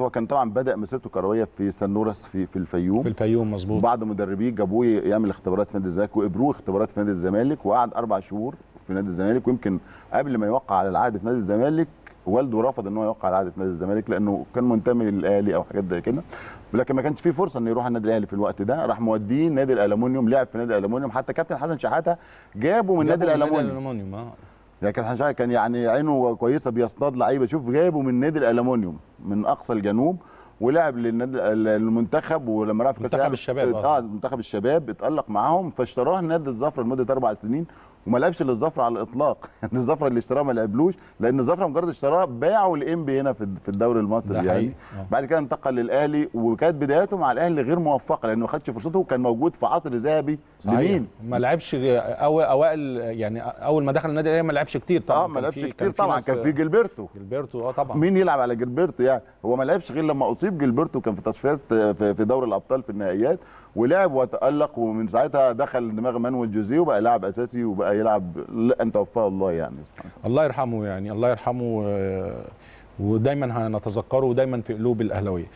هو كان طبعا بدا مسيرته الكرويه في سنورس في في الفيوم في الفيوم مظبوط وبعد مدربيه جابوه يعمل اختبارات في نادي الزمالك وابروه اختبارات في نادي الزمالك وقعد اربع شهور في نادي الزمالك ويمكن قبل ما يوقع على العقد في نادي الزمالك والده رفض ان هو يوقع على عقد في نادي الزمالك لانه كان منتمي للاهلي او حاجات زي كده لكن ما كانش في فرصه انه يروح النادي الاهلي في الوقت ده راح موديه نادي الالومنيوم لعب في نادي الالومنيوم حتى كابتن حسن شحاته جابه من نادي الالومنيوم يعني كان حشاي كان يعني عينه كويسه بيصطاد لعيبه شوف جايبه من نادي الالومنيوم من اقصى الجنوب ولعب للمنتخب ولما راح في منتخب الشباب آه. اه منتخب الشباب اتالق معاهم فاشتراه نادي الظفره لمده اربع سنين وما لعبش للظفره على الاطلاق يعني الظفره اللي اشتراه ما لعبلوش لان الظفره مجرد اشتراه باعه الانبي هنا في الدوري المصري يعني حقيقي. آه. بعد كده انتقل للاهلي وكانت بداياته مع الاهلي غير موفقه لانه ما خدش فرصته وكان موجود في عصر ذهبي لمين ما لعبش اوائل يعني اول ما دخل النادي الاهلي ما لعبش كتير طبعا اه ما لعبش كتير طبعا كان في جيلبرتو جيلبرتو اه طبعا مين يلعب على جيلبرتو يعني هو ما لعبش غير لما اصيب غريب جيلبرتو كان في تصفيات في دوري الابطال في النهائيات ولعب وتالق ومن ساعتها دخل دماغ مانويل جوزيه وبقى لاعب اساسي وبقى يلعب ان توفاه الله يعني الله يرحمه يعني الله يرحمه آه، ودايما هنتذكره ودايما في قلوب الاهلاويه